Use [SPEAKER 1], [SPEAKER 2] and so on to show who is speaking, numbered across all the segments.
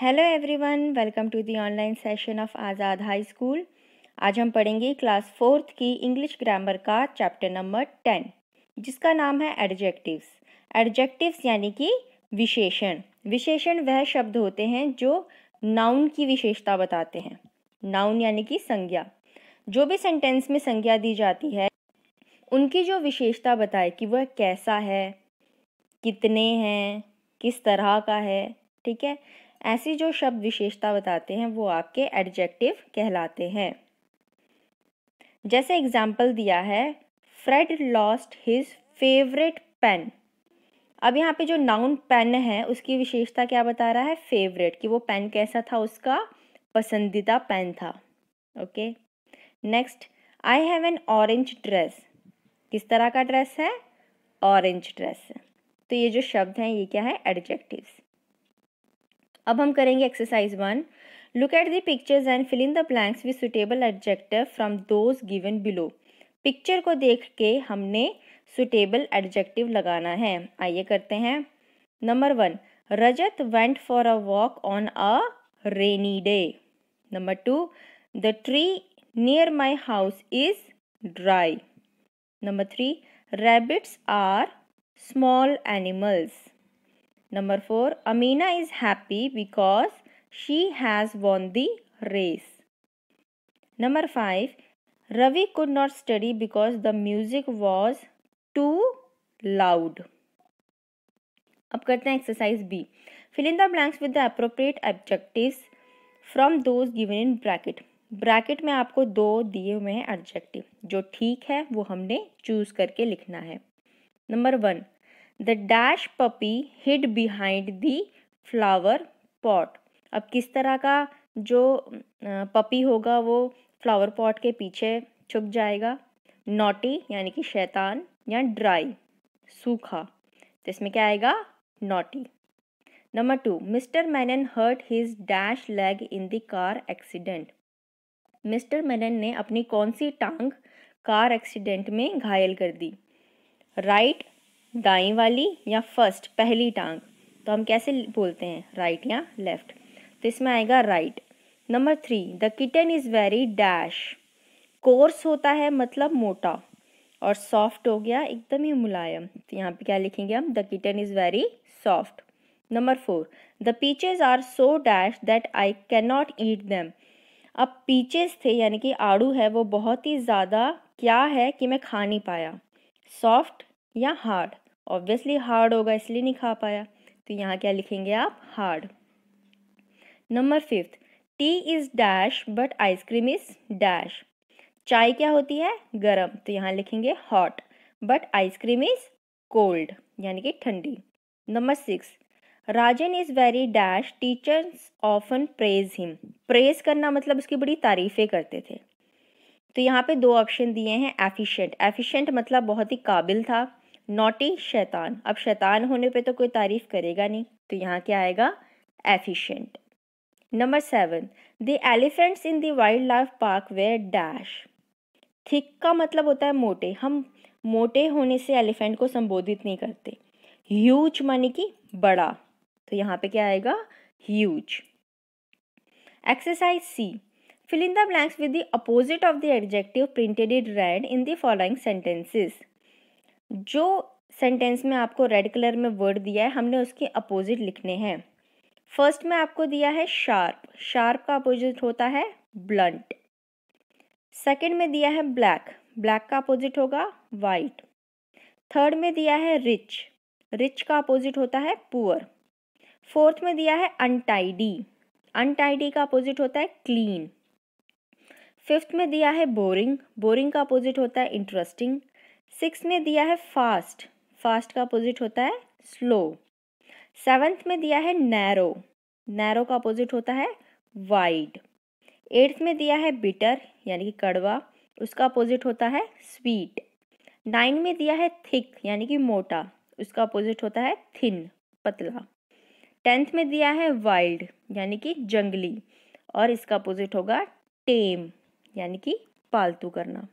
[SPEAKER 1] Hello everyone welcome to the online session of Azad high school आज हम पढ़ेंगे class fourth की इंग्लिश ग्रामर का चैप्टर नंबर टेन जिसका नाम है एडजेक्टिव्स एडजेक्टिव्स यानी कि विशेषण विशेषण वह शब्द होते हैं जो नाउन की विशेषता बताते हैं नाउन यानी कि संज्ञा जो भी सेंटेंस में संज्ञा दी जाती है उनकी जो विशेषता बताए कि वह कैसा है कितने हैं किस तरह का है ठीक है ऐसी जो शब्द विशेषता बताते हैं वो आपके एडजेक्टिव कहलाते हैं जैसे एग्जाम्पल दिया है Fred lost his favourite pen अब यहाँ पे जो नाउन पेन है उसकी विशेषता क्या बता रहा है फेवरेट कि वो पेन कैसा था उसका पसंदीदा पेन था okay next I have an orange dress किस तरह का ड्रेस है ऑरेंज ड्रेस तो ये जो शब्द हैं ये क्या है एडजेक्टिव्स अब हम करेंगे exercise one look at the pictures and fill in the blanks with suitable adjective from those given below picture को देख के हमने सुटेबल एडजेक्टिव लगाना है आइए करते हैं number one Rajat went for a walk on a rainy day number two the tree near my house is dry number three rabbits are small animals Number 4. Amina is happy because she has won the race. Number 5. Ravi could not study because the music was too loud. अब करते हैं exercise B fill in the blanks with the appropriate adjectives from those given in bracket bracket में आपको दो दिए हुए हैं objective जो ठीक है वो हमने चूज करके लिखना है number one the dash puppy hid behind the flower pot अब किस तरह का जो पपी होगा वो फ्लावर पॉट के पीछे छुप जाएगा नोटी यानी कि शैतान या ड्राई सूखा तो इसमें क्या आएगा naughty number two mister Menon hurt his dash leg in the car accident mister Menon ने अपनी कौन सी टांग कार एक्सीडेंट में घायल कर दी राइट दाई वाली या फर्स्ट पहली टांग तो हम कैसे बोलते हैं राइट या लेफ्ट तो इसमें आएगा right number three the kitten is very dash coarse होता है मतलब मोटा और सॉफ्ट हो गया एकदम ही मुलायम तो यहाँ पे क्या लिखेंगे हम the kitten is very soft number four the peaches are so dash that I can not eat them अब पीचेज थे यानी कि आड़ू है वो बहुत ही ज़्यादा क्या है कि मैं खा नहीं पाया सॉफ्ट या हार्ड ऑब्वियसली हार्ड होगा इसलिए नहीं खा पाया तो यहाँ क्या लिखेंगे आप hard number fifth tea is dash but ice cream is dash चाय क्या होती है गरम तो यहाँ लिखेंगे hot but ice cream is cold यानी कि ठंडी number six Rajan is very dash teachers often praise him praise करना मतलब उसकी बड़ी तारीफ़ें करते थे तो यहाँ पे दो ऑप्शन दिए हैं एफिशिएंट एफिशिएंट मतलब बहुत ही काबिल था नोटी शैतान अब शैतान होने पे तो कोई तारीफ़ करेगा नहीं तो यहाँ क्या आएगा efficient number seven the elephants in the wild life park were dash thick का मतलब होता है मोटे हम मोटे होने से एलिफेंट को संबोधित नहीं करते ह्यूज माने कि बड़ा तो यहाँ पे क्या आएगा huge exercise C fill in the blanks with the opposite of the adjective printed in red in the जो सेंटेंस में आपको रेड कलर में वर्ड दिया है हमने उसके अपोजिट लिखने हैं फर्स्ट में आपको दिया है शार्प शार्प का अपोजिट होता है ब्लंट सेकंड में दिया है ब्लैक ब्लैक का अपोजिट होगा वाइट थर्ड में दिया है रिच रिच का अपोजिट होता है पुअर फोर्थ में दिया है अनटाइडी अनटाइडी का अपोजिट होता है क्लीन फिफ्थ में दिया है बोरिंग बोरिंग का अपोजिट होता है इंटरेस्टिंग सिक्स में दिया है फास्ट फास्ट का अपोजिट होता है स्लो सेवन्थ में दिया है नैरो नैरो का अपोजिट होता है वाइड एट्थ में दिया है बिटर यानी कि कड़वा उसका अपोजिट होता है स्वीट नाइन में दिया है थिक यानी कि मोटा उसका अपोजिट होता है थिन पतला टेंथ में दिया है वाइल्ड यानी कि जंगली और इसका अपोजिट होगा टेम यानी कि पालतू करना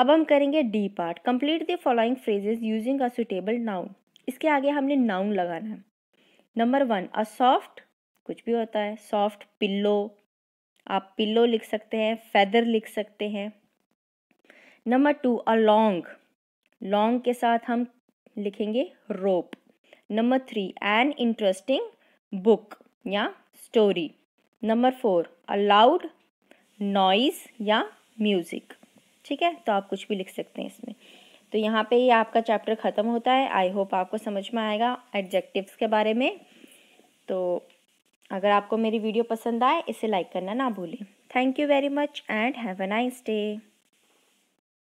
[SPEAKER 1] अब हम करेंगे D part complete the following phrases using a suitable noun इसके आगे हमने नाउन लगाना है नंबर वन अ सॉफ्ट कुछ भी होता है सॉफ्ट पिल्लो आप पिल्लो लिख सकते हैं फेदर लिख सकते हैं number two a long long के साथ हम लिखेंगे rope number three an interesting book या story number four a loud noise या म्यूज़िक ठीक है तो आप कुछ भी लिख सकते हैं इसमें तो यहाँ पे ये यह आपका चैप्टर ख़त्म होता है आई होप आपको समझ में आएगा एडजेक्टिव्स के बारे में तो अगर आपको मेरी वीडियो पसंद आए इसे लाइक करना ना भूलें thank you very much and have a nice day